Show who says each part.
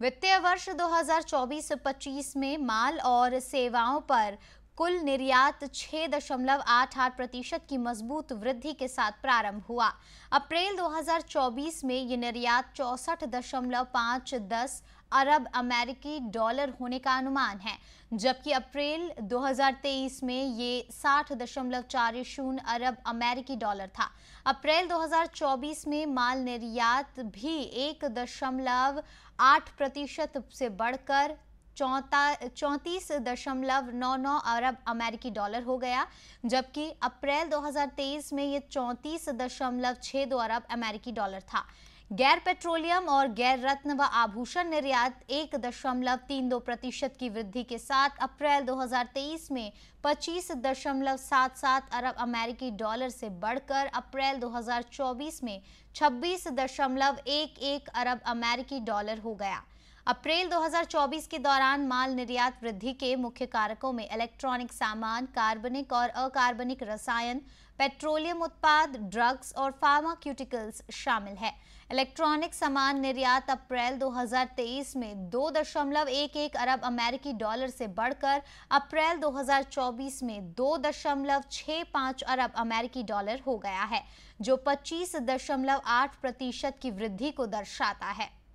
Speaker 1: वित्तीय वर्ष 2024-25 में माल और सेवाओं पर कुल निर्यात दशमलव आठ आठ प्रतिशत की मजबूत वृद्धि के साथ प्रारंभ हुआ अप्रैल 2024 में ये निर्यात चौसठ दशमलव पाँच दस अरब अमेरिकी डॉलर होने का अनुमान है जबकि अप्रैल 2023 में ये साठ दशमलव चार शून्य अरब अमेरिकी डॉलर था अप्रैल 2024 में माल निर्यात भी एक दशमलव आठ प्रतिशत से बढ़कर चौता चौंतीस दशमलव नौ नौ अरब अमेरिकी डॉलर हो गया जबकि अप्रैल 2023 में ये चौंतीस दशमलव छः दो अरब अमेरिकी डॉलर था गैर पेट्रोलियम और गैर रत्न व आभूषण निर्यात एक दशमलव तीन दो प्रतिशत की वृद्धि के साथ अप्रैल 2023 में पच्चीस दशमलव सात सात अरब अमेरिकी डॉलर से बढ़कर अप्रैल 2024 में छब्बीस दशमलव एक एक अरब अमेरिकी डॉलर हो गया अप्रैल 2024 के दौरान माल निर्यात वृद्धि के मुख्य कारकों में इलेक्ट्रॉनिक सामान कार्बनिक और अकार्बनिक रसायन पेट्रोलियम उत्पाद ड्रग्स और फार्माक्यूटिकल्स शामिल है इलेक्ट्रॉनिक सामान निर्यात अप्रैल 2023 में 2.11 अरब अमेरिकी डॉलर से बढ़कर अप्रैल 2024 में 2.65 अरब अमेरिकी डॉलर हो गया है जो 25.8 प्रतिशत की वृद्धि को दर्शाता है